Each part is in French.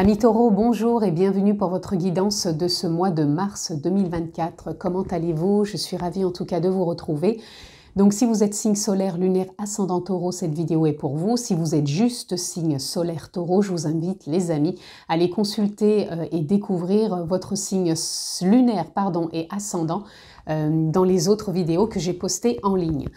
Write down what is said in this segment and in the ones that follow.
Amis Taureau, bonjour et bienvenue pour votre guidance de ce mois de mars 2024. Comment allez-vous Je suis ravie en tout cas de vous retrouver. Donc si vous êtes signe solaire, lunaire, ascendant taureau, cette vidéo est pour vous. Si vous êtes juste signe solaire taureau, je vous invite les amis à aller consulter euh, et découvrir votre signe lunaire pardon, et ascendant euh, dans les autres vidéos que j'ai postées en ligne.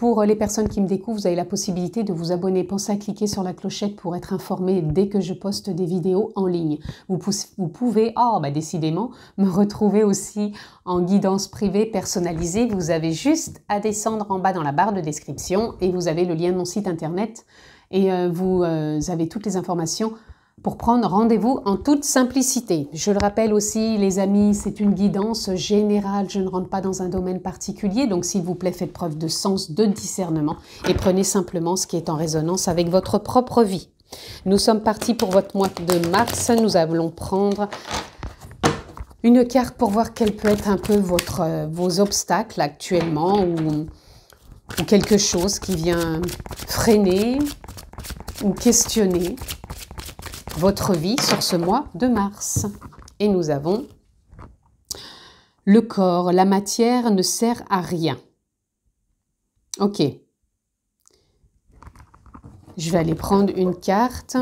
Pour les personnes qui me découvrent, vous avez la possibilité de vous abonner. Pensez à cliquer sur la clochette pour être informé dès que je poste des vidéos en ligne. Vous, pouvez, oh, bah décidément, me retrouver aussi en guidance privée personnalisée. Vous avez juste à descendre en bas dans la barre de description et vous avez le lien de mon site internet et euh, vous euh, avez toutes les informations pour prendre rendez-vous en toute simplicité. Je le rappelle aussi, les amis, c'est une guidance générale. Je ne rentre pas dans un domaine particulier, donc s'il vous plaît, faites preuve de sens, de discernement et prenez simplement ce qui est en résonance avec votre propre vie. Nous sommes partis pour votre mois de mars. Nous allons prendre une carte pour voir quels peut être un peu votre, euh, vos obstacles actuellement ou quelque chose qui vient freiner ou questionner votre vie sur ce mois de mars. Et nous avons le corps, la matière ne sert à rien. Ok. Je vais aller prendre une carte.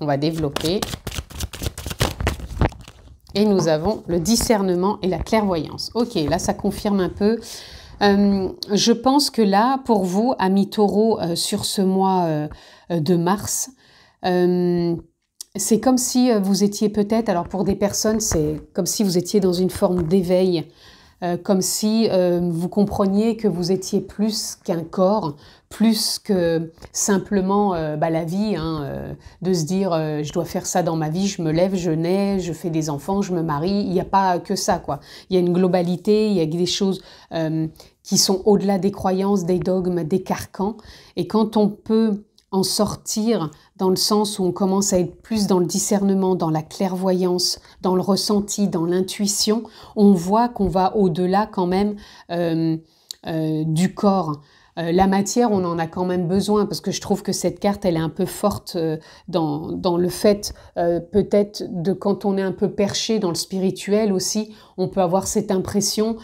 On va développer. Et nous avons le discernement et la clairvoyance. Ok, là ça confirme un peu euh, je pense que là, pour vous, amis taureaux, euh, sur ce mois euh, de mars, c'est comme si vous étiez peut-être, alors pour des personnes, c'est comme si vous étiez dans une forme d'éveil, euh, comme si euh, vous compreniez que vous étiez plus qu'un corps, plus que simplement euh, bah, la vie, hein, de se dire je dois faire ça dans ma vie, je me lève, je nais, je fais des enfants, je me marie. Il n'y a pas que ça, quoi. Il y a une globalité, il y a des choses qui sont au-delà des croyances, des dogmes, des carcans. Et quand on peut en sortir dans le sens où on commence à être plus dans le discernement, dans la clairvoyance, dans le ressenti, dans l'intuition, on voit qu'on va au-delà quand même euh, euh, du corps. Euh, la matière, on en a quand même besoin parce que je trouve que cette carte, elle est un peu forte dans, le fait peut-être de quand on est un peu perché dans le spirituel aussi, on peut avoir cette impression,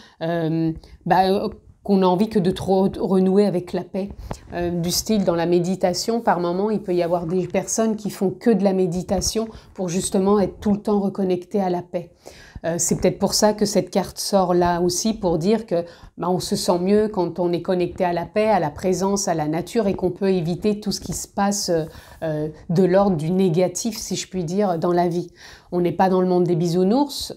bah, qu'on a envie que de trop renouer avec la paix. Euh, du style, dans la méditation, par moment, il peut y avoir des personnes qui font que de la méditation pour justement être tout le temps reconnectées à la paix. Euh, c'est peut-être pour ça que cette carte sort là aussi pour dire que bah, on se sent mieux quand on est connecté à la paix, à la présence, à la nature et qu'on peut éviter tout ce qui se passe euh, de l'ordre du négatif, si je puis dire, dans la vie. On n'est pas dans le monde des bisounours.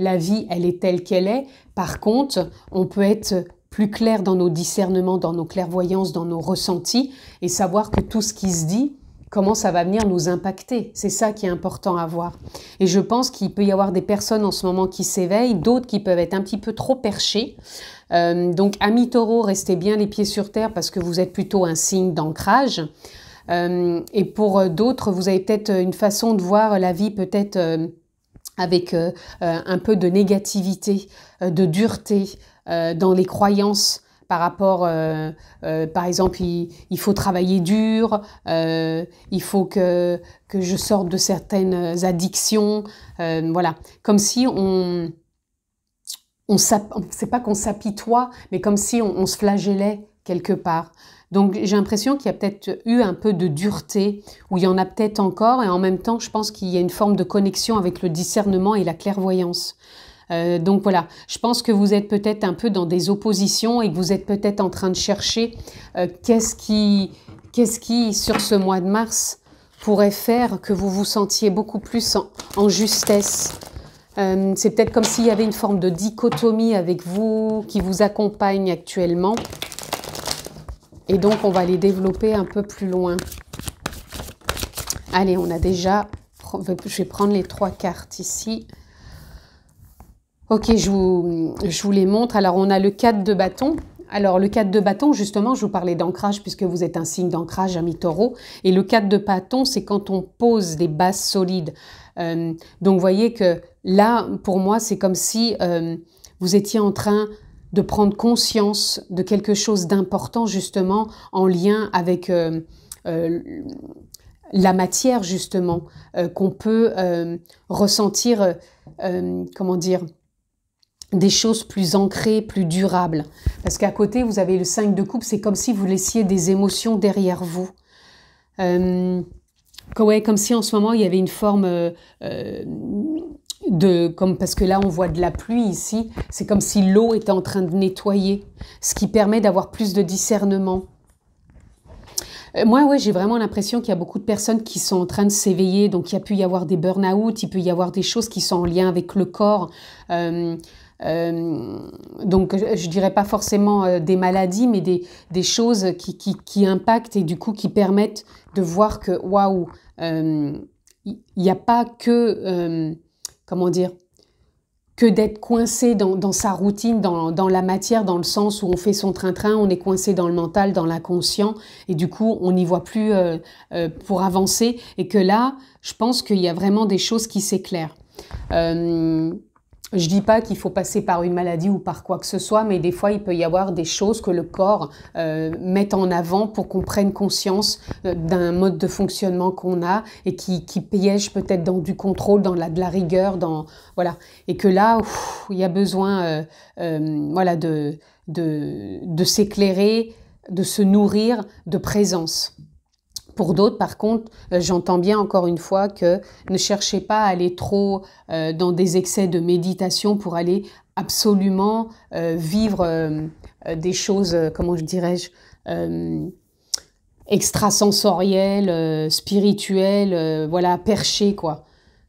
la vie, elle est telle qu'elle est. Par contre, on peut être plus clair dans nos discernements, dans nos clairvoyances, dans nos ressentis, et savoir que tout ce qui se dit, comment ça va venir nous impacter. C'est ça qui est important à voir. Et je pense qu'il peut y avoir des personnes en ce moment qui s'éveillent, d'autres qui peuvent être un petit peu trop perchées. Euh, donc, amis Taureau, restez bien les pieds sur terre parce que vous êtes plutôt un signe d'ancrage. Euh, et pour euh, d'autres, vous avez peut-être une façon de voir la vie peut-être avec un peu de négativité, de dureté, euh, dans les croyances par rapport, euh, euh, par exemple, il, faut travailler dur, il faut que, que je sorte de certaines addictions, voilà, comme si on, on c'est pas qu'on s'apitoie, mais comme si on, on, se flagellait quelque part. Donc j'ai l'impression qu'il y a peut-être eu un peu de dureté, ou il y en a peut-être encore, et en même temps, je pense qu'il y a une forme de connexion avec le discernement et la clairvoyance. Euh, donc voilà, je pense que vous êtes peut-être un peu dans des oppositions et que vous êtes peut-être en train de chercher euh, qu'est-ce qui, sur ce mois de mars, pourrait faire que vous vous sentiez beaucoup plus en, justesse. Euh, c'est peut-être comme s'il y avait une forme de dichotomie avec vous qui vous accompagne actuellement. Et donc, on va les développer un peu plus loin. Allez, on a déjà... Je vais prendre les trois cartes ici. Ok, je vous, je vous les montre. Alors, on a le 4 de bâton. Alors, le 4 de bâton, justement, je vous parlais d'ancrage puisque vous êtes un signe d'ancrage, ami taureau. Et le 4 de bâton, c'est quand on pose des bases solides. Euh, donc, vous voyez que là, pour moi, c'est comme si euh, vous étiez en train de prendre conscience de quelque chose d'important, justement, en lien avec... Euh, la matière justement qu'on peut ressentir, comment dire, des choses plus ancrées, plus durables. Parce qu'à côté, vous avez le 5 de coupe, c'est comme si vous laissiez des émotions derrière vous. Euh, comme si en ce moment, il y avait une forme euh, euh, de... Comme, parce que là, on voit de la pluie ici, c'est comme si l'eau était en train de nettoyer, ce qui permet d'avoir plus de discernement. Moi, ouais, j'ai vraiment l'impression qu'il y a beaucoup de personnes qui sont en train de s'éveiller. Donc, il y a pu y avoir des burn-out, il peut y avoir des choses qui sont en lien avec le corps. Euh, donc je dirais pas forcément euh, des maladies, mais des, des choses qui, qui, impactent et du coup qui permettent de voir que, waouh, euh, il n'y a pas que, comment dire, que d'être coincé dans, dans, sa routine, dans, dans, la matière, dans le sens où on fait son train-train, on est coincé dans le mental, dans l'inconscient, et du coup, on n'y voit plus pour avancer, et que là, je pense qu'il y a vraiment des choses qui s'éclairent. Je dis pas qu'il faut passer par une maladie ou par quoi que ce soit, mais des fois il peut y avoir des choses que le corps euh, met en avant pour qu'on prenne conscience euh, d'un mode de fonctionnement qu'on a et qui, qui piège peut-être dans du contrôle, dans la, de la rigueur, dans voilà, et que là il y a besoin euh, voilà de de, de s'éclairer, de se nourrir de présence. Pour d'autres, par contre, euh, j'entends bien encore une fois que ne cherchez pas à aller trop euh, dans des excès de méditation pour aller absolument euh, vivre des choses, comment je dirais-je, extrasensorielles, spirituelles, voilà, perchées, quoi.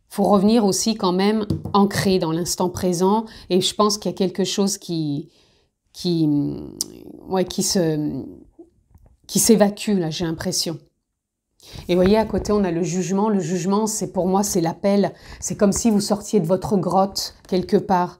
Faut revenir aussi quand même ancré dans l'instant présent et je pense qu'il y a quelque chose qui, qui, ouais, qui se, qui s'évacue là, j'ai l'impression. Et voyez, à côté, on a le jugement. Le jugement, c'est pour moi, c'est l'appel. C'est comme si vous sortiez de votre grotte quelque part.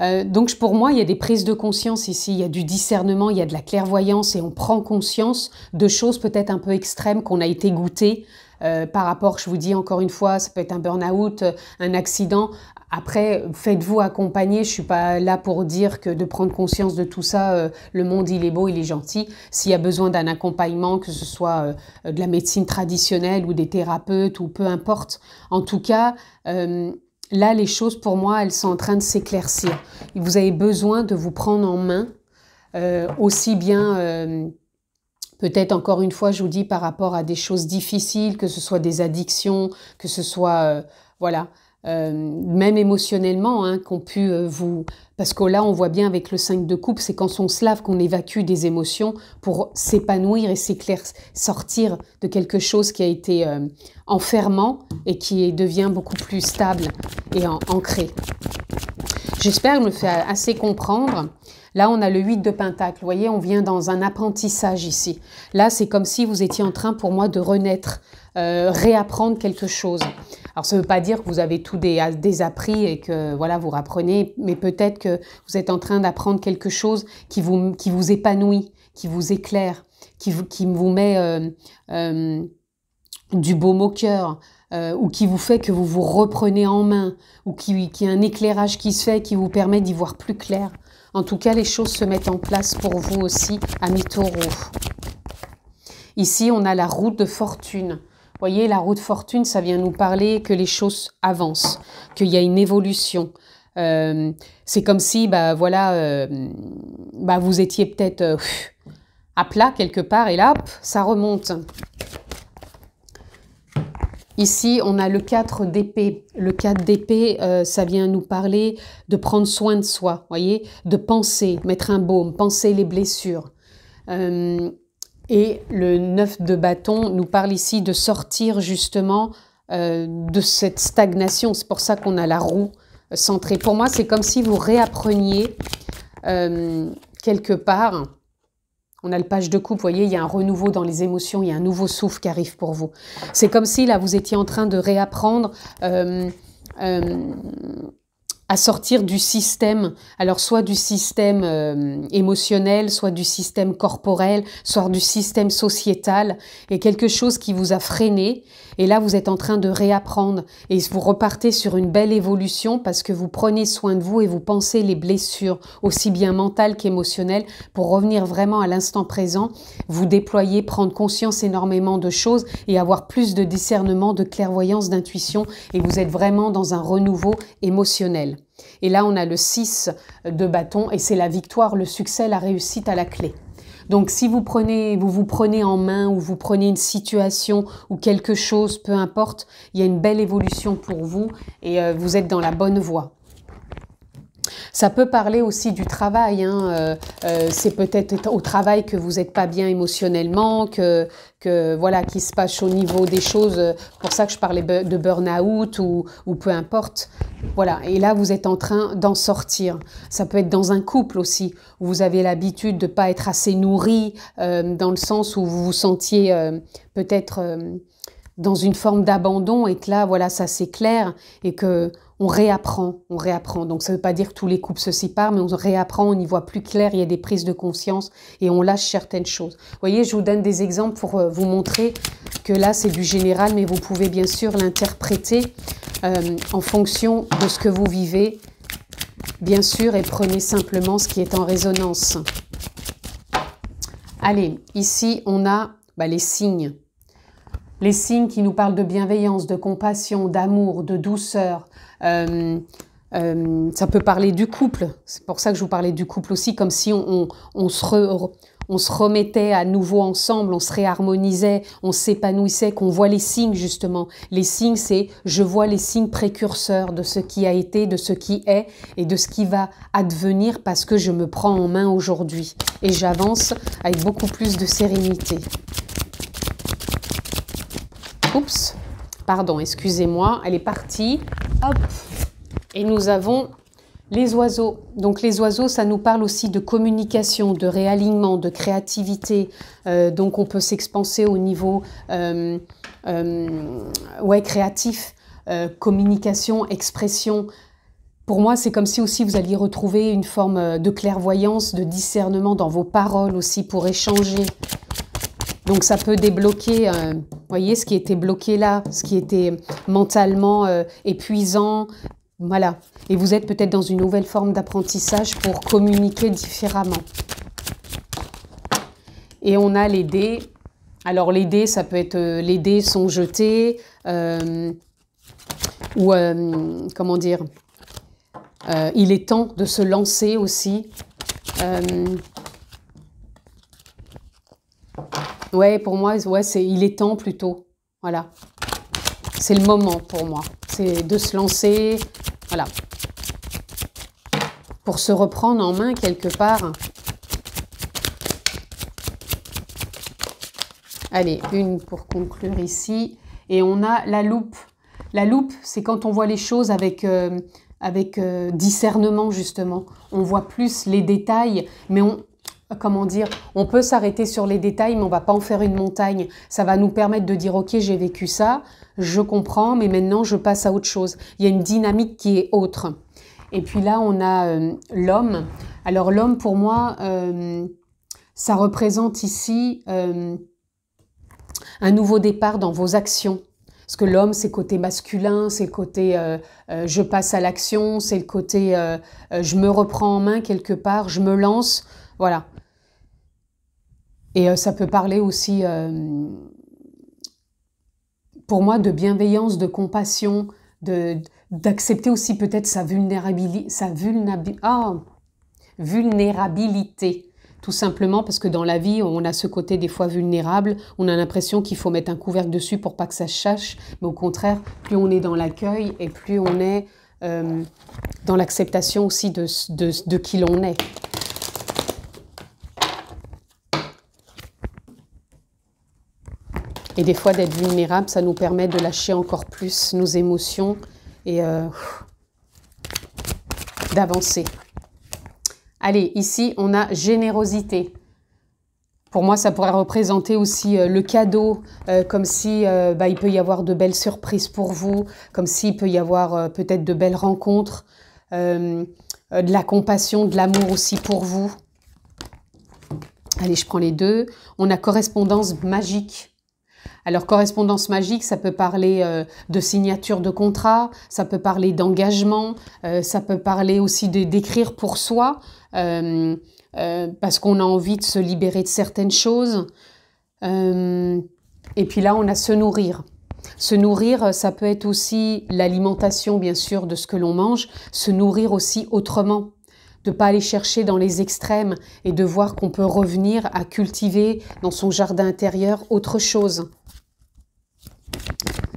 Euh, donc pour moi, il y a des prises de conscience ici, il y a du discernement, il y a de la clairvoyance et on prend conscience de choses peut-être un peu extrêmes qu'on a été goûtées euh, par rapport, je vous dis encore une fois, ça peut être un burn-out, un accident. Après, faites-vous accompagner. Je suis pas là pour dire que de prendre conscience de tout ça, euh, le monde il est beau, il est gentil. S'il y a besoin d'un accompagnement, que ce soit de la médecine traditionnelle ou des thérapeutes ou peu importe, en tout cas là, les choses pour moi, elles sont en train de s'éclaircir. Vous avez besoin de vous prendre en main, euh, aussi bien, euh, peut-être encore une fois, je vous dis, par rapport à des choses difficiles, que ce soit des addictions, que ce soit, euh, voilà, euh, même émotionnellement, hein, qu'on pu euh, vous... Parce que là, on voit bien avec le 5 de coupe, c'est quand on se lave qu'on évacue des émotions pour s'épanouir et s'éclaircir, sortir de quelque chose qui a été euh, enfermant et qui devient beaucoup plus stable et ancré. J'espère que je me fais assez comprendre. Là, on a le 8 de Pentacle. Vous voyez, on vient dans un apprentissage ici. Là, c'est comme si vous étiez en train, pour moi, de renaître, réapprendre quelque chose. Alors ça ne veut pas dire que vous avez tout désappris et que voilà vous rapprenez, mais peut-être que vous êtes en train d'apprendre quelque chose qui vous, qui épanouit, qui vous éclaire, qui vous, met euh, euh, du beau au cœur, euh, ou qui vous fait que vous vous reprenez en main, ou qui, qui un éclairage qui se fait qui vous permet d'y voir plus clair. En tout cas, les choses se mettent en place pour vous aussi, amis taureaux. Ici, on a la route de fortune voyez, la roue de fortune, ça vient nous parler que les choses avancent, qu'il y a une évolution. Euh, c'est comme si, bah voilà, euh, bah, vous étiez peut-être euh, à plat quelque part et là, ça remonte. Ici, on a le 4 d'épée. Le 4 d'épée, ça vient nous parler de prendre soin de soi, voyez, de penser, mettre un baume, penser les blessures. Et le 9 de bâton nous parle ici de sortir justement euh, de cette stagnation. C'est pour ça qu'on a la roue euh, centrée. Pour moi, c'est comme si vous réappreniez euh, quelque part. On a le page de coupe, vous voyez, il y a un renouveau dans les émotions, il y a un nouveau souffle qui arrive pour vous. C'est comme si là, vous étiez en train de réapprendre à sortir du système, alors soit du système euh, émotionnel, soit du système corporel, soit du système sociétal, et quelque chose qui vous a freiné, et là vous êtes en train de réapprendre, et vous repartez sur une belle évolution parce que vous prenez soin de vous et vous pensez les blessures, aussi bien mentales qu'émotionnelles, pour revenir vraiment à l'instant présent, vous déployer, prendre conscience énormément de choses, et avoir plus de discernement, de clairvoyance, d'intuition, et vous êtes vraiment dans un renouveau émotionnel. Et là, on a le 6 de bâton et c'est la victoire, le succès, la réussite à la clé. Donc si vous prenez, vous vous prenez en main ou vous prenez une situation ou quelque chose, peu importe, il y a une belle évolution pour vous et euh, vous êtes dans la bonne voie. Ça peut parler aussi du travail. Hein. Euh, euh, c'est peut-être au travail que vous n'êtes pas bien émotionnellement, que, que voilà, qui se passe au niveau des choses. Euh, pour ça que je parlais de burn-out ou, ou, peu importe. Voilà. Et là, vous êtes en train d'en sortir. Ça peut être dans un couple aussi, où vous avez l'habitude de pas être assez nourri, dans le sens où vous vous sentiez peut-être dans une forme d'abandon et que là, voilà, ça c'est clair et que on réapprend, on réapprend. Donc ça ne veut pas dire que tous les couples se séparent, mais on réapprend, on y voit plus clair, il y a des prises de conscience et on lâche certaines choses. Vous voyez, je vous donne des exemples pour euh, vous montrer que là c'est du général, mais vous pouvez bien sûr l'interpréter euh, en fonction de ce que vous vivez, bien sûr, et prenez simplement ce qui est en résonance. Allez, ici on a bah, les signes. Les signes qui nous parlent de bienveillance, de compassion, d'amour, de douceur. Euh, euh, ça peut parler du couple. C'est pour ça que je vous parlais du couple aussi, comme si on, se, on se remettait à nouveau ensemble, on se réharmonisait, on s'épanouissait, qu'on voit les signes justement. Les signes, c'est je vois les signes précurseurs de ce qui a été, de ce qui est et de ce qui va advenir parce que je me prends en main aujourd'hui et j'avance avec beaucoup plus de sérénité. Oups, pardon, excusez-moi, elle est partie. Hop, et nous avons les oiseaux. Donc les oiseaux, ça nous parle aussi de communication, de réalignement, de créativité. Euh, donc on peut s'expanser au niveau euh, euh, créatif, communication, expression. Pour moi, c'est comme si aussi vous alliez retrouver une forme de clairvoyance, de discernement dans vos paroles aussi pour échanger donc ça peut débloquer, euh, voyez, ce qui était bloqué là, ce qui était mentalement euh, épuisant. Voilà. Et vous êtes peut-être dans une nouvelle forme d'apprentissage pour communiquer différemment. Et on a les dés. Alors les dés, ça peut être euh, les dés sont jetés ou comment dire, il est temps de se lancer aussi. Ouais, pour moi, ouais, c'est il est temps plutôt. Voilà. C'est le moment pour moi. C'est de se lancer. Voilà. Pour se reprendre en main quelque part. Allez, une pour conclure ici. Et on a la loupe. La loupe, c'est quand on voit les choses avec, euh, avec euh, discernement, justement. On voit plus les détails, mais on, comment dire, on peut s'arrêter sur les détails, mais on va pas en faire une montagne. Ça va nous permettre de dire, ok, j'ai vécu ça, je comprends, mais maintenant je passe à autre chose. Il y a une dynamique qui est autre. Et puis là, on a euh, l'homme. Alors l'homme, pour moi, euh, ça représente ici euh, un nouveau départ dans vos actions. Parce que l'homme, c'est côté masculin, c'est le côté je passe à l'action, c'est le côté je me reprends en main quelque part, je me lance. Voilà. Et euh, ça peut parler aussi, euh, pour moi, de bienveillance, de compassion, d'accepter aussi peut-être sa, ah, vulnérabilité. Tout simplement parce que dans la vie, on a ce côté des fois vulnérable, on a l'impression qu'il faut mettre un couvercle dessus pour pas que ça châche, mais au contraire, plus on est dans l'accueil et plus on est euh, dans l'acceptation aussi de qui l'on est. Et des fois, d'être vulnérable, ça nous permet de lâcher encore plus nos émotions et euh, d'avancer. Allez, ici, on a générosité. Pour moi, ça pourrait représenter aussi euh, le cadeau, euh, comme si bah, il peut y avoir de belles surprises pour vous, comme s'il peut y avoir peut-être de belles rencontres, de la compassion, de l'amour aussi pour vous. Allez, je prends les deux. On a correspondance magique. Alors correspondance magique, ça peut parler euh, de signature de contrat, ça peut parler d'engagement, euh, ça peut parler aussi de d'écrire pour soi, euh, parce qu'on a envie de se libérer de certaines choses. et puis là, on a se nourrir. Se nourrir, ça peut être aussi l'alimentation, bien sûr, de ce que l'on mange, se nourrir aussi autrement de pas aller chercher dans les extrêmes et de voir qu'on peut revenir à cultiver dans son jardin intérieur autre chose.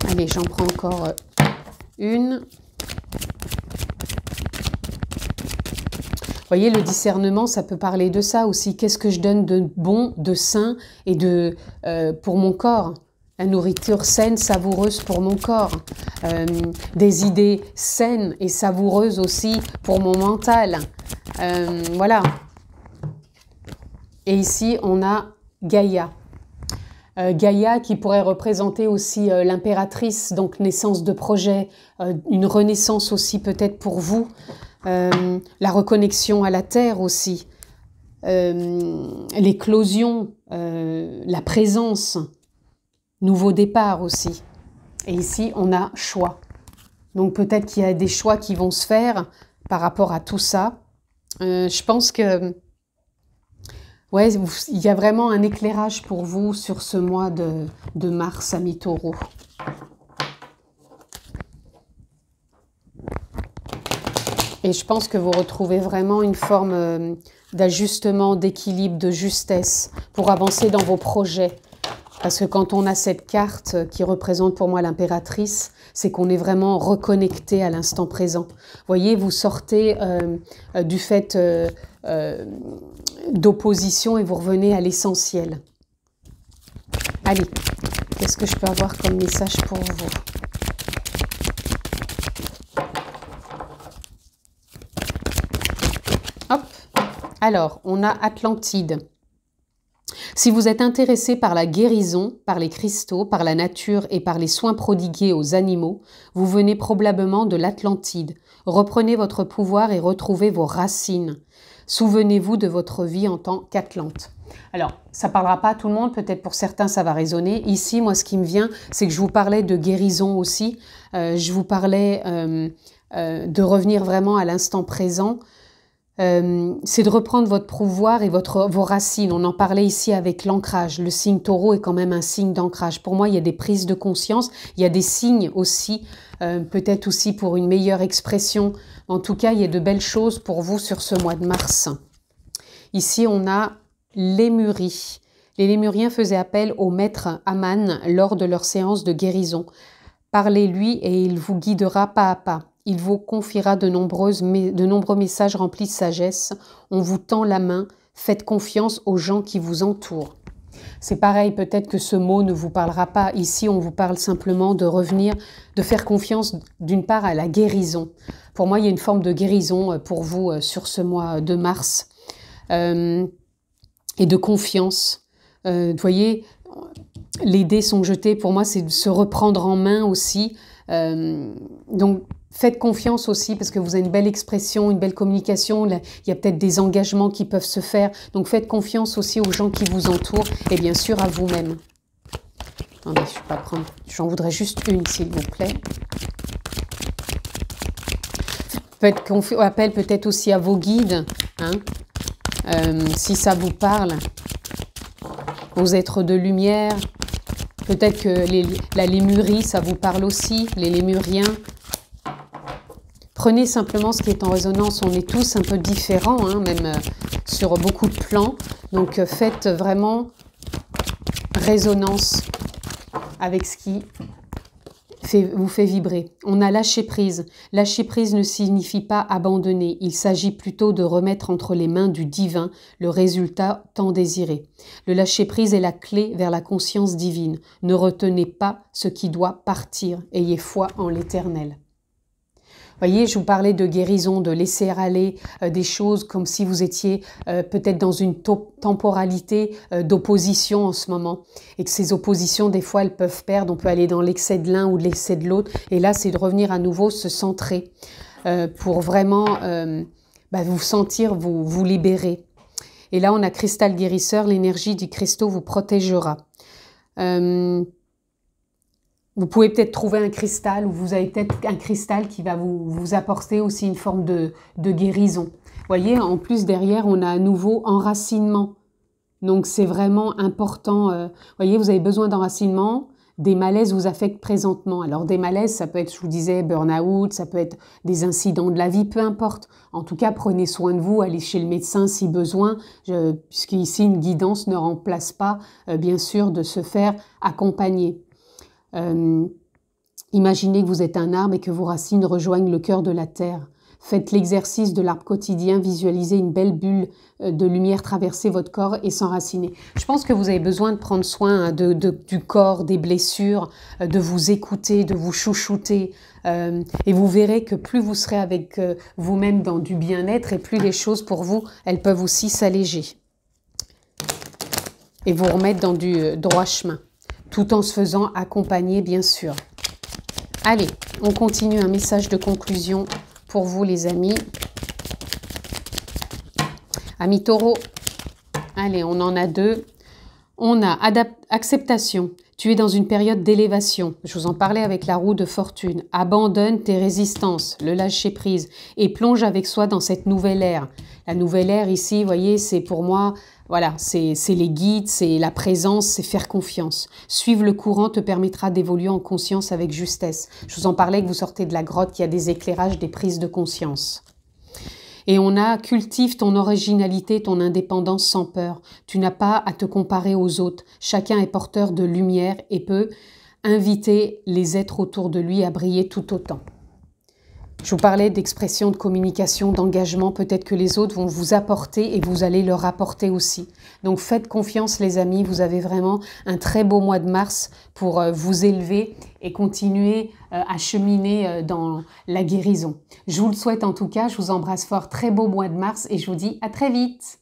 Allez, j'en prends encore euh, une. Vous voyez, le discernement, ça peut parler de ça aussi. Qu'est-ce que je donne de bon, de sain et de euh, pour mon corps La nourriture saine, savoureuse pour mon corps. Euh, des idées saines et savoureuses aussi pour mon mental. Euh, voilà. Et ici, on a Gaïa. Euh, Gaïa qui pourrait représenter aussi euh, l'impératrice, donc naissance de projet, une renaissance aussi peut-être pour vous, la reconnexion à la terre aussi, l'éclosion, la présence, nouveau départ aussi. Et ici, on a choix. Donc peut-être qu'il y a des choix qui vont se faire par rapport à tout ça. Euh, je pense que il y a vraiment un éclairage pour vous sur ce mois de, mars à mi-taureau. Et je pense que vous retrouvez vraiment une forme euh, d'ajustement, d'équilibre, de justesse pour avancer dans vos projets. Parce que quand on a cette carte qui représente pour moi l'impératrice, c'est qu'on est vraiment reconnecté à l'instant présent. Voyez, vous sortez euh, euh, du fait euh, d'opposition et vous revenez à l'essentiel. Allez, qu'est-ce que je peux avoir comme message pour vous Hop. Alors, on a Atlantide. Si vous êtes intéressé par la guérison, par les cristaux, par la nature et par les soins prodigués aux animaux, vous venez probablement de l'Atlantide. Reprenez votre pouvoir et retrouvez vos racines. Souvenez-vous de votre vie en tant qu'Atlante. Alors, ça parlera pas à tout le monde, peut-être pour certains ça va résonner. Ici, moi, ce qui me vient, c'est que je vous parlais de guérison aussi. Euh, je vous parlais euh, euh, de revenir vraiment à l'instant présent. Euh, c'est de reprendre votre pouvoir et votre, vos racines. On en parlait ici avec l'ancrage. Le signe taureau est quand même un signe d'ancrage. Pour moi, il y a des prises de conscience, il y a des signes aussi, euh, peut-être aussi pour une meilleure expression. En tout cas, il y a de belles choses pour vous sur ce mois de mars. Ici, on a l'émurie. Les Lémuriens faisaient appel au maître Aman lors de leur séance de guérison. Parlez-lui et il vous guidera pas à pas. Il vous confiera de, nombreux messages remplis de sagesse. On vous tend la main. Faites confiance aux gens qui vous entourent. C'est pareil, peut-être que ce mot ne vous parlera pas. Ici, on vous parle simplement de revenir, de faire confiance d'une part à la guérison. Pour moi, il y a une forme de guérison euh, pour vous euh, sur ce mois euh, de mars et de confiance. vous voyez, les dés sont jetés. Pour moi, c'est de se reprendre en main aussi. donc, faites confiance aussi parce que vous avez une belle expression, une belle communication. il y a peut-être des engagements qui peuvent se faire. Donc faites confiance aussi aux gens qui vous entourent et bien sûr à vous-même. Attendez, je vais pas prendre. J'en voudrais juste une, s'il vous plaît. Faites peut-être aussi à vos guides, hein, euh, si ça vous parle, aux êtres de lumière. Peut-être que la lémurie, ça vous parle aussi, les lémuriens prenez simplement ce qui est en résonance. On est tous un peu différents, hein, même euh, sur beaucoup de plans. Donc euh, faites vraiment résonance avec ce qui vous fait vibrer. On a lâché prise. Lâcher prise ne signifie pas abandonner. Il s'agit plutôt de remettre entre les mains du divin le résultat tant désiré. Le lâcher prise est la clé vers la conscience divine. Ne retenez pas ce qui doit partir. Ayez foi en l'éternel voyez, je vous parlais de guérison, de laisser aller euh, des choses comme si vous étiez euh, peut-être dans une temporalité euh, d'opposition en ce moment. Et que ces oppositions, des fois, elles peuvent perdre. On peut aller dans l'excès de l'un ou l'excès de l'autre. Et là, c'est de revenir à nouveau se centrer pour vraiment bah, vous sentir, vous, vous libérer. Et là, on a cristal guérisseur, l'énergie du cristaux vous protégera. Vous pouvez peut-être trouver un cristal ou vous avez peut-être un cristal qui va vous, vous apporter aussi une forme de, de guérison. Voyez, en plus derrière, on a à nouveau enracinement. Donc c'est vraiment important. Euh, voyez, vous avez besoin d'enracinement. Des malaises vous affectent présentement. Alors des malaises, ça peut être, je vous disais, burn-out, ça peut être des incidents de la vie, peu importe. En tout cas, prenez soin de vous, allez chez le médecin si besoin, puisqu'ici, une guidance ne remplace pas, euh, bien sûr, de se faire accompagner. Euh, imaginez que vous êtes un arbre et que vos racines rejoignent le cœur de la terre. Faites l'exercice de l'arbre quotidien, visualisez une belle bulle euh, de lumière traverser votre corps et s'enraciner. Je pense que vous avez besoin de prendre soin hein, du corps, des blessures, euh, de vous écouter, de vous chouchouter. et vous verrez que plus vous serez avec vous-même dans du bien-être et plus les choses pour vous, elles peuvent aussi s'alléger et vous remettre dans du droit chemin tout en se faisant accompagner, bien sûr. Allez, on continue un message de conclusion pour vous, les amis. Ami Taureau, allez, on en a deux. On a acceptation. Tu es dans une période d'élévation. Je vous en parlais avec la roue de fortune. Abandonne tes résistances, le lâcher prise et plonge avec soi dans cette nouvelle ère. La nouvelle ère ici, vous voyez, c'est pour moi voilà, c'est les guides, c'est la présence, c'est faire confiance. Suivre le courant te permettra d'évoluer en conscience avec justesse. Je vous en parlais que vous sortez de la grotte, qu'il y a des éclairages, des prises de conscience. Et on a cultive ton originalité, ton indépendance sans peur. Tu n'as pas à te comparer aux autres. Chacun est porteur de lumière et peut inviter les êtres autour de lui à briller tout autant. Je vous parlais d'expression, de communication, d'engagement. Peut-être que les autres vont vous apporter et vous allez leur apporter aussi. Donc faites confiance les amis, vous avez vraiment un très beau mois de mars pour euh, vous élever et continuer euh, à cheminer euh, dans la guérison. Je vous le souhaite en tout cas, je vous embrasse fort, très beau mois de mars et je vous dis à très vite.